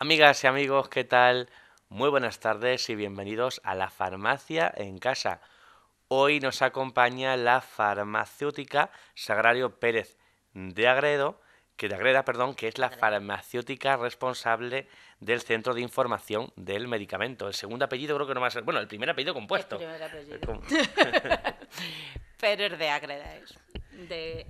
Amigas y amigos, ¿qué tal? Muy buenas tardes y bienvenidos a la farmacia en casa. Hoy nos acompaña la farmacéutica Sagrario Pérez de Agredo, que de Agreda, perdón, que es la farmacéutica responsable del Centro de Información del Medicamento. El segundo apellido creo que no va a ser, bueno, el primer apellido compuesto. El primer apellido. Eh, Pero de Agreda es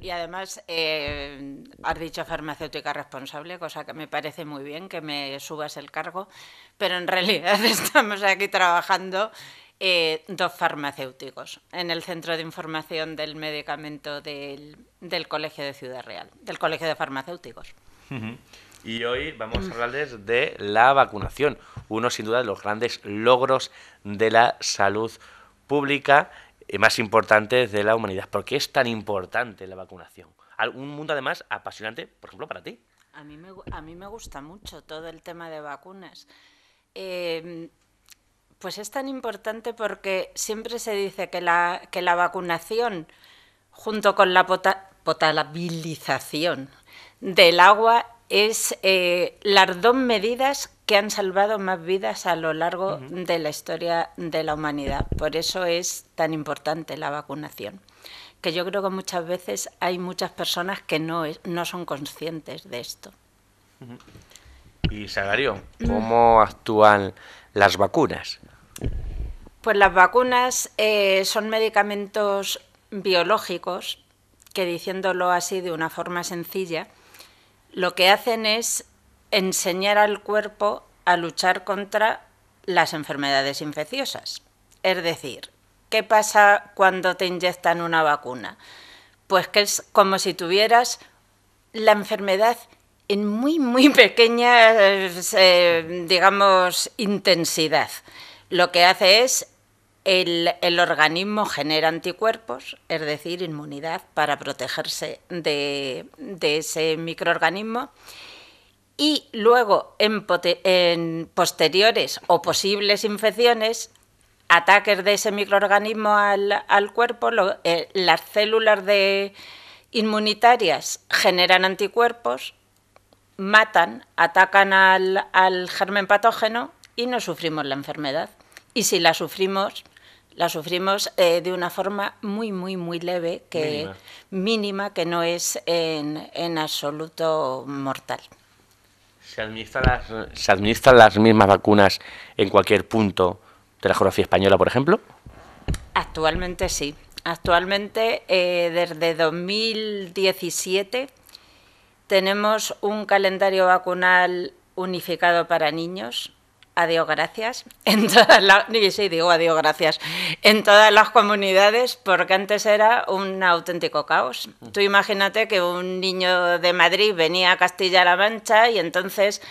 y además, eh, has dicho farmacéutica responsable, cosa que me parece muy bien que me subas el cargo, pero en realidad estamos aquí trabajando eh, dos farmacéuticos en el Centro de Información del Medicamento del, Colegio de Ciudad Real, del Colegio de Farmacéuticos. Y hoy vamos a hablarles de la vacunación, uno sin duda de los grandes logros de la salud pública eh, más importantes de la humanidad. ¿Por qué es tan importante la vacunación? Un mundo además apasionante, por ejemplo, para ti. A mí me, a mí me gusta mucho todo el tema de vacunas. Em, pues es tan importante porque siempre se dice que la, la vacunación junto con la potabilización del agua es eh, las dos medidas que han salvado más vidas a lo largo de la historia de la humanidad. Por eso es tan importante la vacunación, que yo creo que muchas veces hay muchas personas que no, son conscientes de esto. Y Sagario, mm. ¿cómo actúan las vacunas? Pues las vacunas eh, son medicamentos biológicos que, diciéndolo así de una forma sencilla, lo que hacen es enseñar al cuerpo a luchar contra las enfermedades infecciosas. Es decir, ¿qué pasa cuando te inyectan una vacuna? Pues que es como si tuvieras la enfermedad en muy, muy pequeña, eh, digamos, intensidad. Lo que hace es el, organismo genera anticuerpos, es decir, inmunidad para protegerse de, ese microorganismo. Y luego, en, posteriores o posibles infecciones, ataques de ese microorganismo al, cuerpo, eh, las células inmunitarias generan anticuerpos, matan, atacan al germen patógeno y no sufrimos la enfermedad. Y si la sufrimos, la sufrimos eh, de una forma muy, muy, muy leve, que mínima, que no es en, absoluto mortal. Se administran, las, ¿Se administran las mismas vacunas en cualquier punto de la geografía española, por ejemplo? Actualmente sí. Actualmente, eh, desde 2017, tenemos un calendario vacunal unificado para niños, adiós gracias en todas las, digo adiós gracias en todas las comunidades porque antes era un auténtico caos. Tú imagínate que un niño de Madrid venía a Castilla-La Mancha y entonces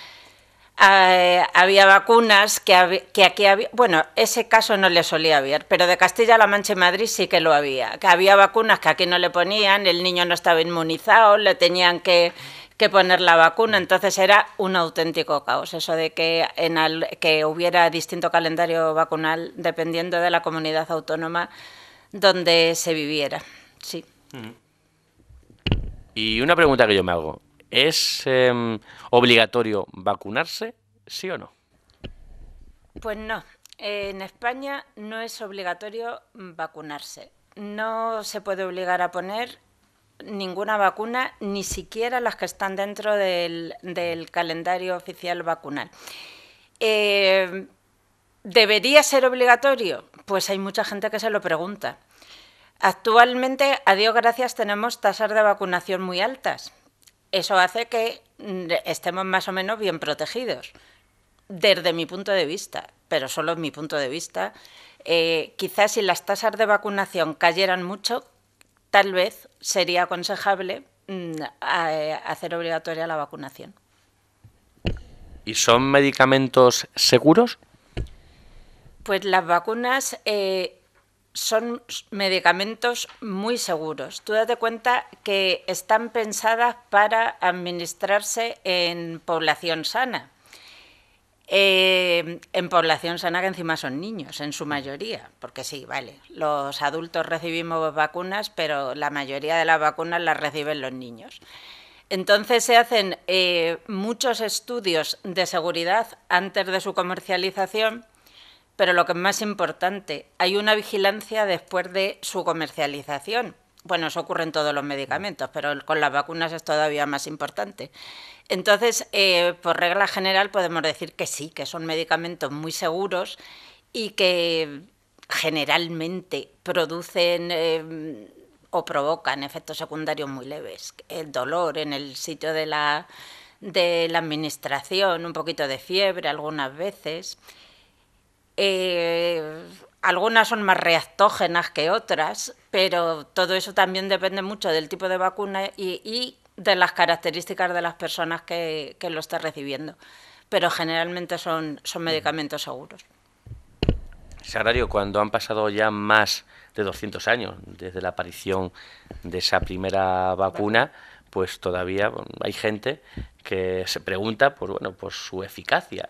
eh, había vacunas que, que aquí había, bueno, ese caso no le solía haber, pero de Castilla-La Mancha y Madrid sí que lo había, que había vacunas que aquí no le ponían, el niño no estaba inmunizado, le tenían que que poner la vacuna. Entonces era un auténtico caos eso de que, en que hubiera distinto calendario vacunal dependiendo de la comunidad autónoma donde se viviera. Sí. Y una pregunta que yo me hago. ¿Es em, obligatorio vacunarse, sí o no? Pues no. En España no es obligatorio vacunarse. No se puede obligar a poner ninguna vacuna, ni siquiera las que están dentro del, calendario oficial vacunal. Eh, ¿Debería ser obligatorio? Pues hay mucha gente que se lo pregunta. Actualmente, a Dios gracias, tenemos tasas de vacunación muy altas. Eso hace que mm, estemos más o menos bien protegidos, desde mi punto de vista, pero solo mi punto de vista. Eh, quizás si las tasas de vacunación cayeran mucho, tal vez sería aconsejable mm, eh, hacer obligatoria la vacunación. ¿Y son medicamentos seguros? Pues las vacunas eh, son medicamentos muy seguros. Tú date cuenta que están pensadas para administrarse en población sana. Eh, en población sana que encima son niños, en su mayoría, porque sí, vale, los adultos recibimos vacunas, pero la mayoría de las vacunas las reciben los niños. Entonces se hacen eh, muchos estudios de seguridad antes de su comercialización, pero lo que es más importante, hay una vigilancia después de su comercialización, bueno, eso ocurre en todos los medicamentos, pero con las vacunas es todavía más importante. Entonces, eh, por regla general, podemos decir que sí, que son medicamentos muy seguros y que generalmente producen em, o provocan efectos secundarios muy leves, el dolor en el sitio de la, de la administración, un poquito de fiebre algunas veces. Eh, algunas son más reactógenas que otras, pero todo eso también depende mucho del tipo de vacuna y, de las características de las personas que, lo está recibiendo. Pero generalmente son, son medicamentos seguros. Sarario, cuando han pasado ya más de 200 años desde la aparición de esa primera vacuna, pues todavía hay gente que se pregunta por, pues, bueno, por su eficacia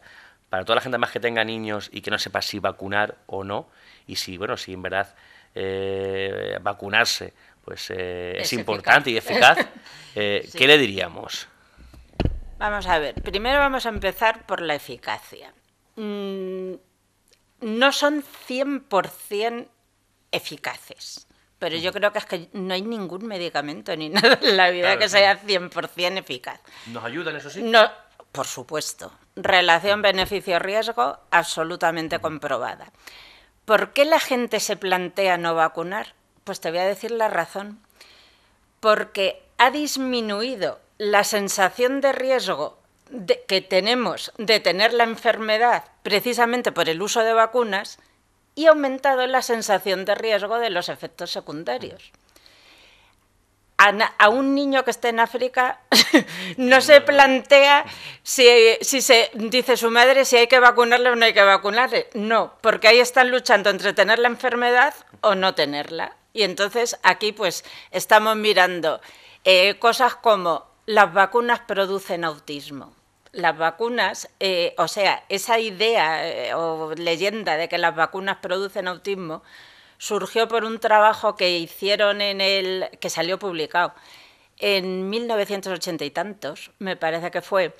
para toda la gente más que tenga niños y que no sepa si vacunar o no, y si, bueno, si en verdad eh, vacunarse pues eh, es, importante y eficaz, eh, ¿qué le diríamos? Vamos a ver, primero vamos a empezar por la eficacia. Mm, no son 100% eficaces, pero yo mm. creo que es que no hay ningún medicamento ni nada en la vida que sea 100% eficaz. ¿Nos ayudan, eso sí? No, por supuesto relación beneficio-riesgo absolutamente comprobada. ¿Por qué la gente se plantea no vacunar? Pues te voy a decir la razón. Porque ha disminuido la sensación de riesgo que tenemos de tener la enfermedad precisamente por el uso de vacunas y ha aumentado la sensación de riesgo de los efectos secundarios a, un niño que esté en África no se plantea si, se dice su madre si hay que vacunarle o no hay que vacunarle. No, porque ahí están luchando entre tener la enfermedad o no tenerla. Y entonces aquí pues estamos mirando eh, cosas como las vacunas producen autismo las vacunas, eh, o sea, esa idea eh, o leyenda de que las vacunas producen autismo, surgió por un trabajo que hicieron en el que salió publicado en 1980 y tantos, me parece que fue,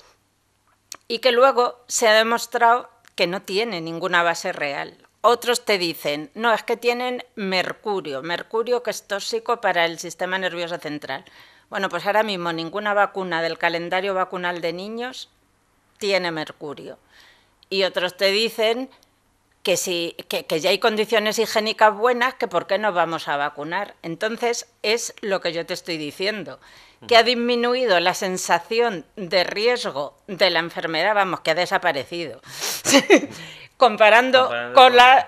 y que luego se ha demostrado que no tiene ninguna base real. Otros te dicen, no, es que tienen mercurio, mercurio que es tóxico para el sistema nervioso central. Bueno, pues ahora mismo ninguna vacuna del calendario vacunal de niños tiene mercurio. Y otros te dicen que, si, ya hay condiciones higiénicas buenas, que por qué no vamos a vacunar. Entonces, es lo que yo te estoy diciendo, que ha disminuido la sensación de riesgo de la enfermedad, vamos, que ha desaparecido. Comparando,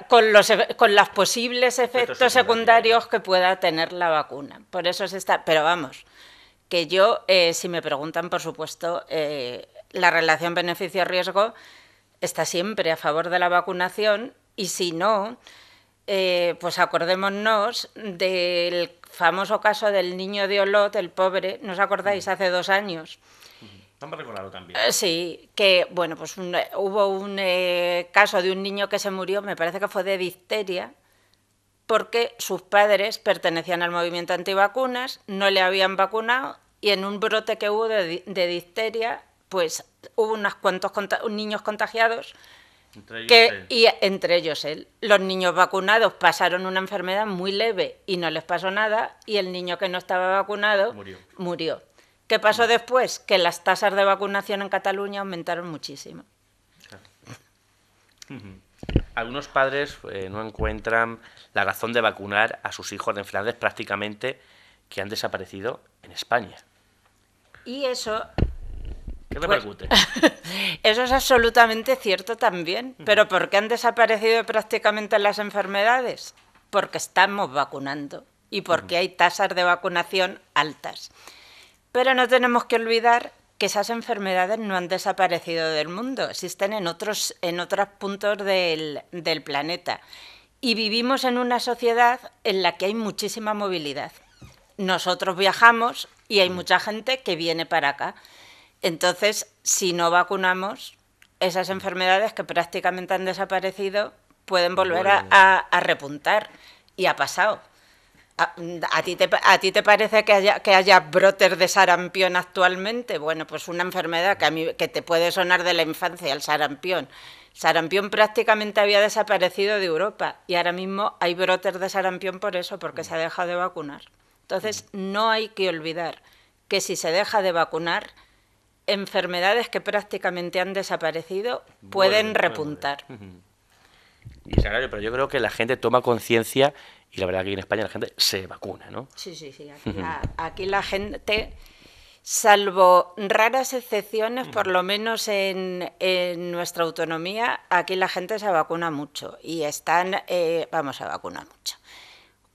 con, los, e, posibles efectos secundarios, que pueda tener la vacuna. Por eso es está. Pero vamos, que yo, eh, si me preguntan, por supuesto, eh, la relación beneficio-riesgo, está siempre a favor de la vacunación y si no, eh, pues acordémonos del famoso caso del niño de Olot, el pobre, ¿nos acordáis? Mm. Hace dos años. Estamos también. Eh, sí, que bueno, pues hubo un eh, caso de un niño que se murió, me parece que fue de difteria, porque sus padres pertenecían al movimiento antivacunas, no le habían vacunado y en un brote que hubo de, de difteria pues hubo unos cuantos niños contagiados. que, y entre ellos él. Los niños vacunados pasaron una enfermedad muy leve y no les pasó nada, y el niño que no estaba vacunado murió. ¿Qué pasó después? Que las tasas de vacunación en Cataluña aumentaron muchísimo. Algunos padres eh, no encuentran la razón de vacunar a sus hijos de enfermedades prácticamente que han desaparecido en España. Y eso pues, eso es absolutamente cierto también. ¿Pero por qué han desaparecido prácticamente las enfermedades? Porque estamos vacunando y porque hay tasas de vacunación altas. Pero no tenemos que olvidar que esas enfermedades no han desaparecido del mundo, existen en otros, en otros puntos del planeta. Y vivimos en una sociedad en la que hay muchísima movilidad. Nosotros viajamos y hay mucha gente que viene para acá. Entonces, si no vacunamos, esas enfermedades que prácticamente han desaparecido pueden pues volver a, repuntar. Y ha pasado. ¿A, ti, te, parece que haya, que haya brotes de sarampión actualmente? Bueno, pues una enfermedad que, a mí, que te puede sonar de la infancia, el sarampión. Sarampión prácticamente había desaparecido de Europa y ahora mismo hay brotes de sarampión por eso, porque se ha dejado de vacunar. Entonces, no hay que olvidar que si se deja de vacunar, enfermedades que prácticamente han desaparecido pueden repuntar. Y pero yo creo que la gente toma conciencia y la verdad que en España la gente se vacuna, ¿no? Sí, sí, sí. Aquí, la, gente, salvo raras excepciones, por lo menos en, nuestra autonomía, aquí la gente se vacuna mucho y están, eh, vamos, a vacunar mucho.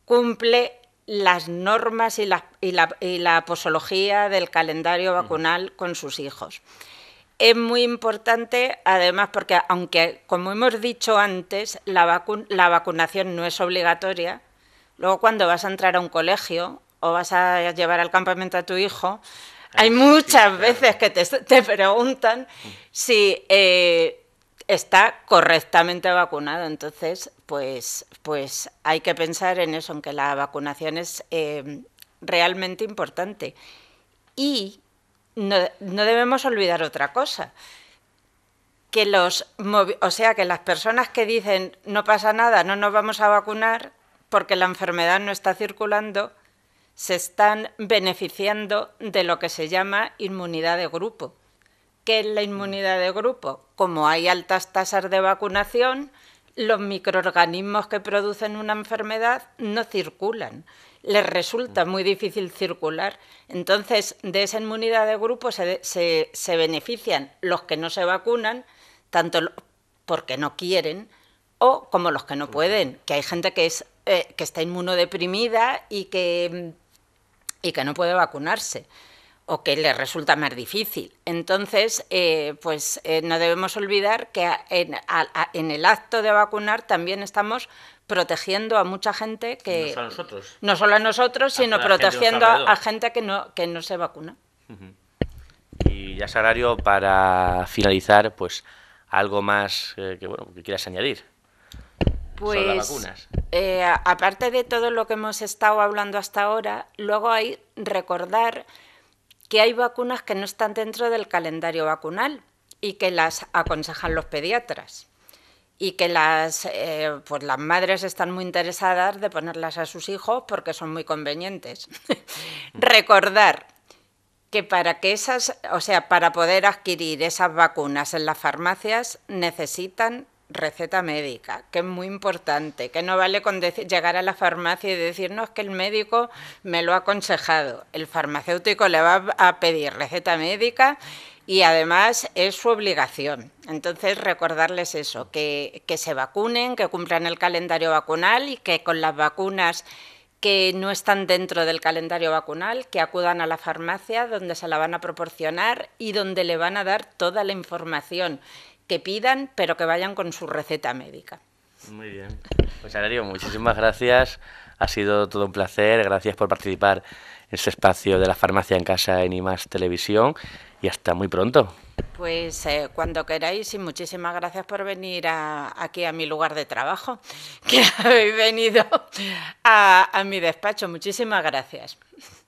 Cumple las normas y la, posología del calendario vacunal con sus hijos. Es muy importante, además, porque aunque, como hemos dicho antes, la, vacunación no es obligatoria, luego cuando vas a entrar a un colegio o vas a llevar al campamento a tu hijo, hay muchas veces que te, preguntan si eh, está correctamente vacunado. Entonces, pues, pues hay que pensar en eso, en que la vacunación es em, realmente importante. Y no, no, debemos olvidar otra cosa. Que los o sea que las personas que dicen no pasa nada, no nos vamos a vacunar porque la enfermedad no está circulando, se están beneficiando de lo que se llama inmunidad de grupo que es la inmunidad de grupo. Como hay altas tasas de vacunación, los microorganismos que producen una enfermedad no circulan. Les resulta muy difícil circular. Entonces, de esa inmunidad de grupo se, benefician los que no se vacunan, tanto porque no quieren o como los que no pueden, que hay gente que, eh, que está inmunodeprimida y y que no puede vacunarse o que les resulta más difícil. Entonces, eh, pues eh, no debemos olvidar que en, el acto de vacunar también estamos protegiendo a mucha gente que... No solo a nosotros. No solo a nosotros, sino protegiendo a gente que no, que no se vacuna. Y ya, Salario, para finalizar, pues algo más eh, que, bueno, que quieras añadir. Pues, aparte de todo lo que hemos estado hablando hasta ahora, luego hay recordar que hay vacunas que no están dentro del calendario vacunal y que las aconsejan los pediatras y que las, eh, pues las madres están muy interesadas de ponerlas a sus hijos porque son muy convenientes. Recordar que para que esas, o sea, para poder adquirir esas vacunas en las farmacias necesitan receta médica, que es muy importante, que no vale con llegar a la farmacia y decirnos que el médico me lo ha aconsejado. El farmacéutico le va a pedir receta médica y además es su obligación. Entonces, recordarles eso, que, que se vacunen, que cumplan el calendario vacunal y que con las vacunas que no están dentro del calendario vacunal, que acudan a la farmacia donde se la van a proporcionar y donde le van a dar toda la información que pidan, pero que vayan con su receta médica. Muy bien. Pues Alario, muchísimas gracias. Ha sido todo un placer. Gracias por participar en este espacio de la farmacia en casa en IMAS Televisión y hasta muy pronto. Pues eh, cuando queráis y muchísimas gracias por venir aquí a mi lugar de trabajo, que habéis venido a, a mi despacho. Muchísimas gracias.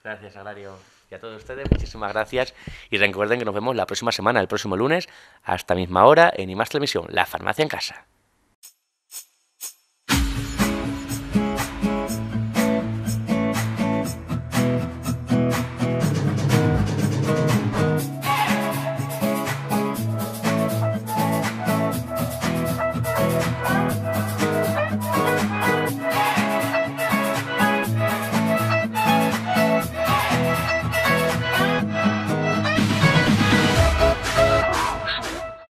Gracias, Alario. Y a todos ustedes, muchísimas gracias. Y recuerden que nos vemos la próxima semana, el próximo lunes, hasta misma hora, en IMAS Televisión, la farmacia en casa.